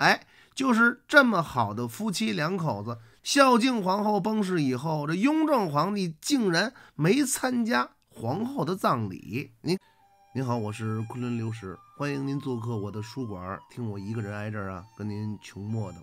哎，就是这么好的夫妻两口子，孝敬皇后崩逝以后，这雍正皇帝竟然没参加皇后的葬礼。您您好，我是昆仑刘石，欢迎您做客我的书馆，听我一个人挨这儿啊，跟您穷磨叨。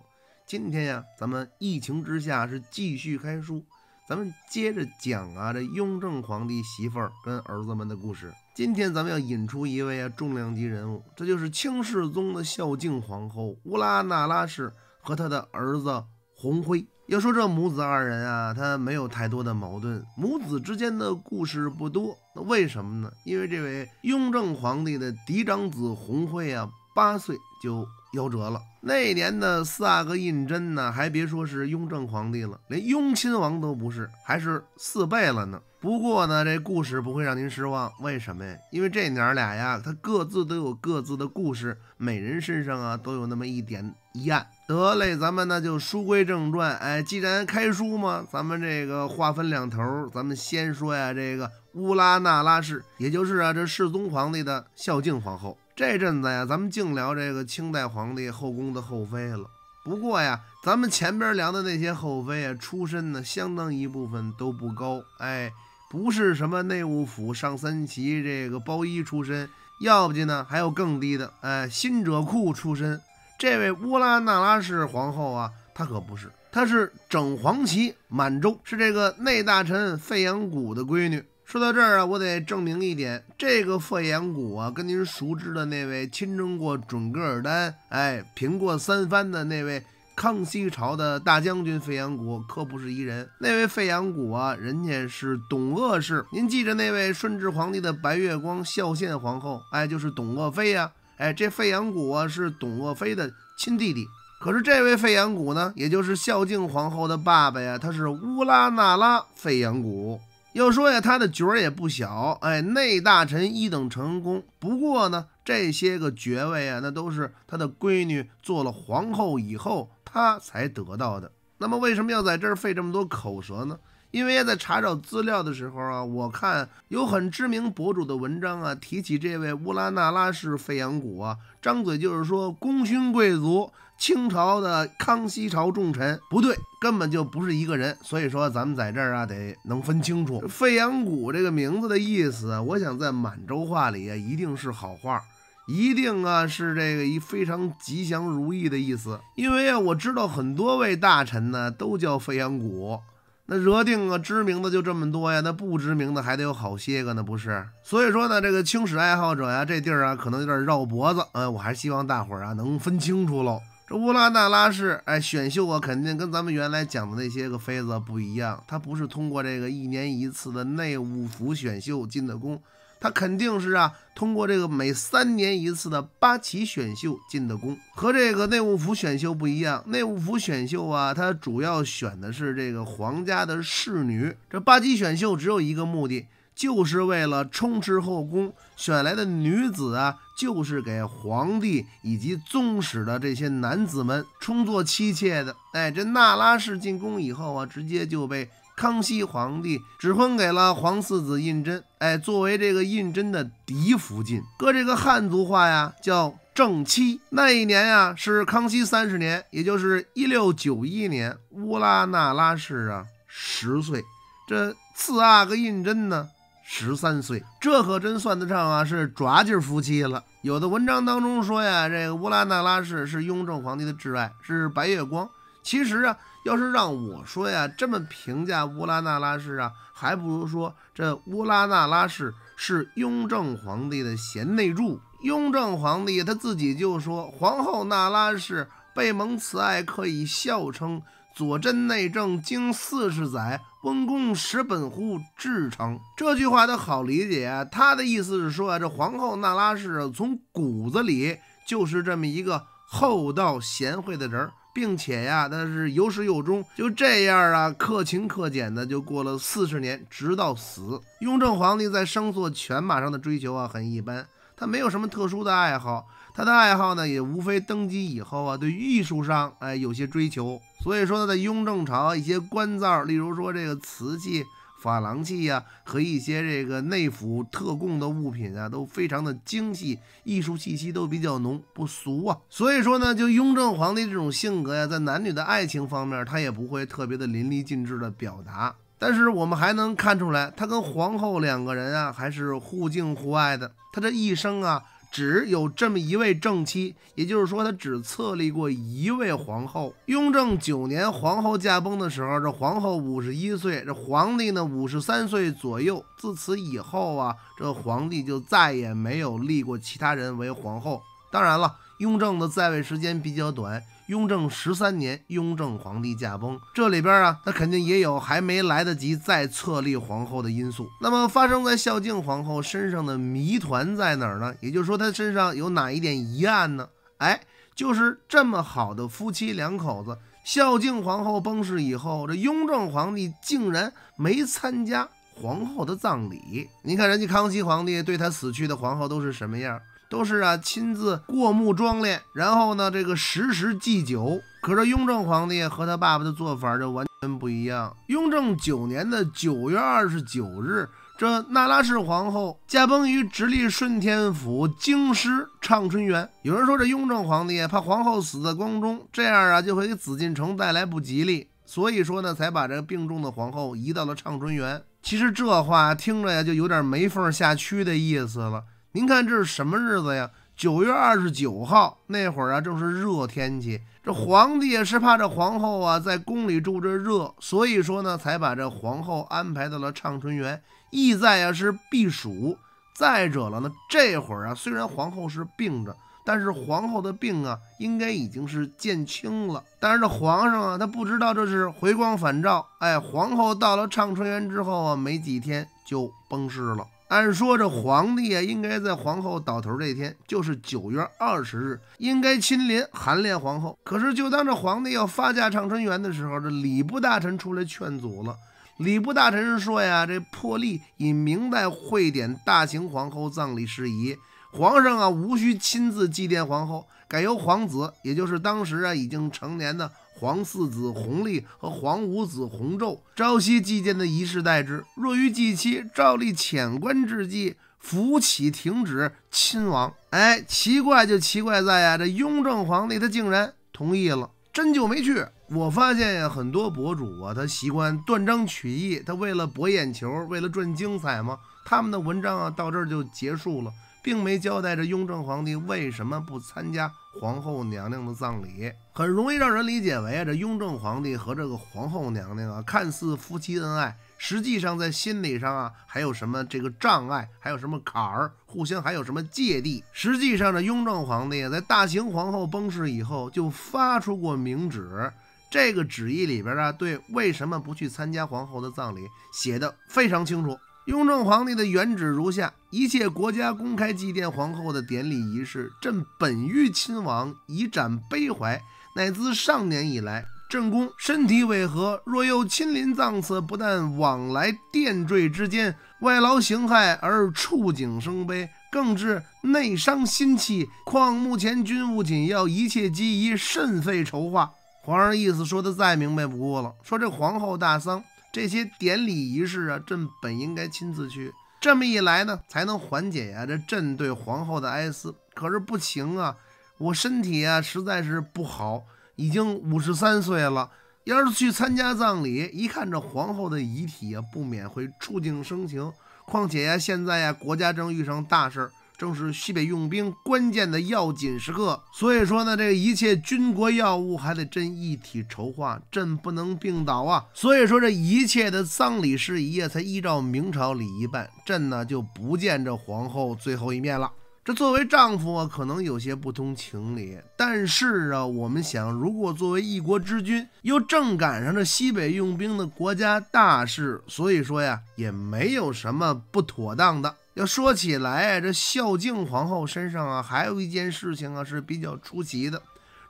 今天呀，咱们疫情之下是继续开书。咱们接着讲啊，这雍正皇帝媳妇儿跟儿子们的故事。今天咱们要引出一位啊重量级人物，这就是清世宗的孝敬皇后乌拉那拉氏和他的儿子弘辉。要说这母子二人啊，他没有太多的矛盾，母子之间的故事不多。那为什么呢？因为这位雍正皇帝的嫡长子弘辉啊，八岁。就夭折了。那年的四阿哥胤禛呢，还别说是雍正皇帝了，连雍亲王都不是，还是四贝了呢。不过呢，这故事不会让您失望。为什么呀？因为这娘俩呀，他各自都有各自的故事，每人身上啊都有那么一点疑案。得嘞，咱们那就书归正传。哎，既然开书嘛，咱们这个话分两头，咱们先说呀，这个乌拉那拉氏，也就是啊这世宗皇帝的孝敬皇后。这阵子呀，咱们净聊这个清代皇帝后宫的后妃了。不过呀，咱们前边聊的那些后妃啊，出身呢，相当一部分都不高。哎，不是什么内务府上三旗这个包衣出身，要不就呢还有更低的。哎，辛者库出身。这位乌拉那拉氏皇后啊，她可不是，她是整黄旗满洲，是这个内大臣费扬古的闺女。说到这儿啊，我得证明一点，这个费扬谷啊，跟您熟知的那位亲征过准噶尔丹，哎，平过三藩的那位康熙朝的大将军费扬古可不是一人。那位费扬古啊，人家是董鄂氏。您记着那位顺治皇帝的白月光孝献皇后，哎，就是董鄂妃呀。哎，这费扬谷啊，是董鄂妃的亲弟弟。可是这位费扬谷呢，也就是孝敬皇后的爸爸呀，他是乌拉那拉费扬谷。要说呀，他的角儿也不小，哎，内大臣一等成功。不过呢，这些个爵位啊，那都是他的闺女做了皇后以后他才得到的。那么为什么要在这儿费这么多口舌呢？因为在查找资料的时候啊，我看有很知名博主的文章啊，提起这位乌拉那拉氏费扬古啊，张嘴就是说功勋贵族。清朝的康熙朝重臣，不对，根本就不是一个人。所以说咱们在这儿啊，得能分清楚“费扬谷”这个名字的意思。我想在满洲话里啊，一定是好话，一定啊是这个一非常吉祥如意的意思。因为啊，我知道很多位大臣呢都叫费扬谷，那惹定啊知名的就这么多呀，那不知名的还得有好些个呢，不是？所以说呢，这个清史爱好者呀，这地儿啊可能有点绕脖子，嗯，我还是希望大伙儿啊能分清楚喽。这乌拉那拉氏，哎，选秀啊，肯定跟咱们原来讲的那些个妃子不一样。她不是通过这个一年一次的内务府选秀进的宫，她肯定是啊，通过这个每三年一次的八旗选秀进的宫。和这个内务府选秀不一样，内务府选秀啊，它主要选的是这个皇家的侍女。这八旗选秀只有一个目的。就是为了充斥后宫选来的女子啊，就是给皇帝以及宗室的这些男子们充作妻妾的。哎，这那拉氏进宫以后啊，直接就被康熙皇帝指婚给了皇四子胤禛，哎，作为这个胤禛的嫡福晋，搁这个汉族话呀叫正妻。那一年呀是康熙三十年，也就是一六九一年，乌拉那拉氏啊十岁，这四阿哥胤禛呢。十三岁，这可真算得上啊，是抓劲儿夫妻了。有的文章当中说呀，这个乌拉那拉氏是雍正皇帝的挚爱，是白月光。其实啊，要是让我说呀，这么评价乌拉那拉氏啊，还不如说这乌拉那拉氏是雍正皇帝的贤内助。雍正皇帝他自己就说，皇后那拉氏被蒙慈爱，可以笑称。佐真内政经四十载，温公使本乎至诚。这句话的好理解啊，他的意思是说啊，这皇后那拉氏从骨子里就是这么一个厚道贤惠的人，并且呀，他是有始有终，就这样啊，克勤克俭的就过了四十年，直到死。雍正皇帝在生作犬马上的追求啊，很一般，他没有什么特殊的爱好。他的爱好呢，也无非登基以后啊，对艺术上哎有些追求。所以说，他在雍正朝一些官造，例如说这个瓷器、珐琅器呀，和一些这个内府特供的物品啊，都非常的精细，艺术气息都比较浓，不俗啊。所以说呢，就雍正皇帝这种性格呀，在男女的爱情方面，他也不会特别的淋漓尽致的表达。但是我们还能看出来，他跟皇后两个人啊，还是互敬互爱的。他这一生啊。只有这么一位正妻，也就是说，他只册立过一位皇后。雍正九年，皇后驾崩的时候，这皇后五十一岁，这皇帝呢五十三岁左右。自此以后啊，这皇帝就再也没有立过其他人为皇后。当然了，雍正的在位时间比较短。雍正十三年，雍正皇帝驾崩，这里边啊，他肯定也有还没来得及再册立皇后的因素。那么发生在孝敬皇后身上的谜团在哪儿呢？也就是说，她身上有哪一点疑案呢？哎，就是这么好的夫妻两口子，孝敬皇后崩逝以后，这雍正皇帝竟然没参加皇后的葬礼。你看人家康熙皇帝对他死去的皇后都是什么样？都是啊，亲自过目装殓，然后呢，这个时时祭酒。可是雍正皇帝和他爸爸的做法就完全不一样。雍正九年的九月二十九日，这那拉氏皇后驾崩于直隶顺天府京师畅春园。有人说，这雍正皇帝怕皇后死在宫中，这样啊就会给紫禁城带来不吉利，所以说呢，才把这病重的皇后移到了畅春园。其实这话听着呀，就有点没缝下蛆的意思了。您看这是什么日子呀？九月二十九号那会儿啊，正是热天气。这皇帝也是怕这皇后啊在宫里住着热，所以说呢才把这皇后安排到了畅春园，意在啊是避暑。再者了呢，这会儿啊虽然皇后是病着，但是皇后的病啊应该已经是渐轻了。但是这皇上啊他不知道这是回光返照。哎，皇后到了畅春园之后啊，没几天就崩逝了。按说这皇帝啊，应该在皇后倒头这天，就是九月二十日，应该亲临含殓皇后。可是就当这皇帝要发驾畅春园的时候，这礼部大臣出来劝阻了。礼部大臣说呀，这破例以明代会典大行皇后葬礼事宜，皇上啊无需亲自祭奠皇后，改由皇子，也就是当时啊已经成年的。皇四子弘历和皇五子弘昼朝夕祭奠的仪式代之。若于祭期照例遣官致祭，扶起停止亲王。哎，奇怪就奇怪在呀，这雍正皇帝他竟然同意了，真就没去。我发现呀，很多博主啊，他习惯断章取义，他为了博眼球，为了赚精彩嘛，他们的文章啊，到这儿就结束了。并没交代这雍正皇帝为什么不参加皇后娘娘的葬礼，很容易让人理解为啊，这雍正皇帝和这个皇后娘娘啊，看似夫妻恩爱，实际上在心理上啊，还有什么这个障碍，还有什么坎儿，互相还有什么芥蒂。实际上这雍正皇帝在大行皇后崩逝以后，就发出过明旨，这个旨意里边啊，对为什么不去参加皇后的葬礼，写的非常清楚。雍正皇帝的原旨如下：一切国家公开祭奠皇后的典礼仪式，朕本欲亲往以展悲怀，乃自上年以来，朕宫身体违和，若又亲临葬此，不但往来殿坠之间，外劳形骸而触景生悲，更致内伤心气。况目前军务紧要，一切机宜甚费筹划。皇上意思说的再明白不过了，说这皇后大丧。这些典礼仪式啊，朕本应该亲自去，这么一来呢，才能缓解呀这朕对皇后的哀思。可是不行啊，我身体啊实在是不好，已经五十三岁了。要是去参加葬礼，一看这皇后的遗体啊，不免会触景生情。况且呀，现在呀，国家正遇上大事儿。正是西北用兵关键的要紧时刻，所以说呢，这一切军国要务还得朕一体筹划，朕不能病倒啊。所以说这一切的丧礼事宜啊，才依照明朝礼仪办。朕呢就不见这皇后最后一面了。这作为丈夫啊，可能有些不通情理，但是啊，我们想，如果作为一国之君，又正赶上这西北用兵的国家大事，所以说呀，也没有什么不妥当的。要说起来这孝敬皇后身上啊，还有一件事情啊是比较出奇的。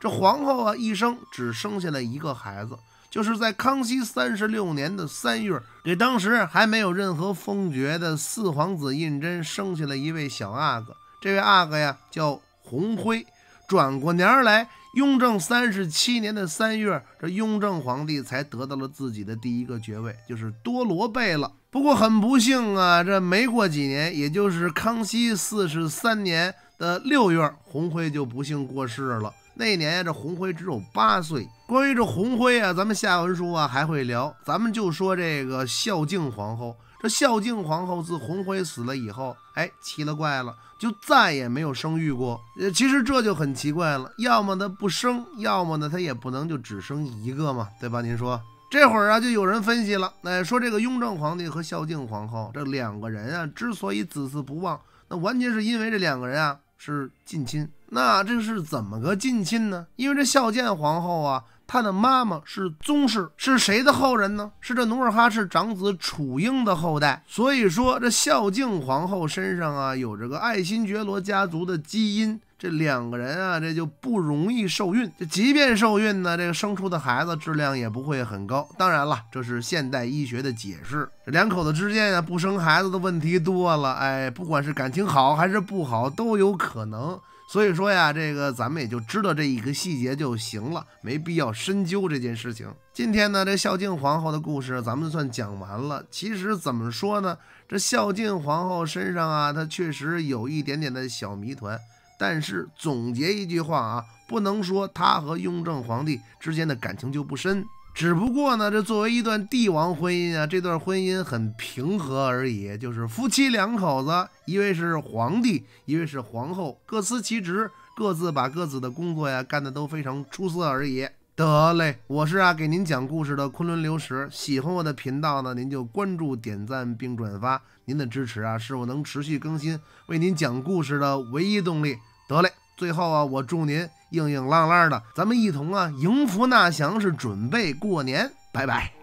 这皇后啊，一生只生下了一个孩子，就是在康熙三十六年的三月，给当时还没有任何封爵的四皇子胤禛生下了一位小阿哥。这位阿哥呀，叫弘辉。转过年来，雍正三十七年的三月，这雍正皇帝才得到了自己的第一个爵位，就是多罗贝了。不过很不幸啊，这没过几年，也就是康熙四十三年的六月，红辉就不幸过世了。那年呀，这红辉只有八岁。关于这红辉啊，咱们下文书啊还会聊。咱们就说这个孝敬皇后，这孝敬皇后自红辉死了以后，哎，奇了怪了，就再也没有生育过。其实这就很奇怪了，要么她不生，要么呢她也不能就只生一个嘛，对吧？您说？这会儿啊，就有人分析了，哎，说这个雍正皇帝和孝敬皇后这两个人啊，之所以子嗣不旺，那完全是因为这两个人啊是近亲。那这是怎么个近亲呢？因为这孝敬皇后啊，她的妈妈是宗室，是谁的后人呢？是这努尔哈赤长子楚英的后代。所以说这孝敬皇后身上啊有这个爱新觉罗家族的基因。这两个人啊，这就不容易受孕。这即便受孕呢，这个生出的孩子质量也不会很高。当然了，这是现代医学的解释。这两口子之间啊，不生孩子的问题多了。哎，不管是感情好还是不好，都有可能。所以说呀，这个咱们也就知道这一个细节就行了，没必要深究这件事情。今天呢，这孝敬皇后的故事咱们算讲完了。其实怎么说呢，这孝敬皇后身上啊，她确实有一点点的小谜团。但是总结一句话啊，不能说他和雍正皇帝之间的感情就不深，只不过呢，这作为一段帝王婚姻啊，这段婚姻很平和而已，就是夫妻两口子，一位是皇帝，一位是皇后，各司其职，各自把各自的工作呀干得都非常出色而已。得嘞，我是啊给您讲故事的昆仑流石，喜欢我的频道呢，您就关注、点赞并转发，您的支持啊是我能持续更新为您讲故事的唯一动力。得嘞，最后啊，我祝您硬硬朗朗的，咱们一同啊迎福纳祥，是准备过年，拜拜。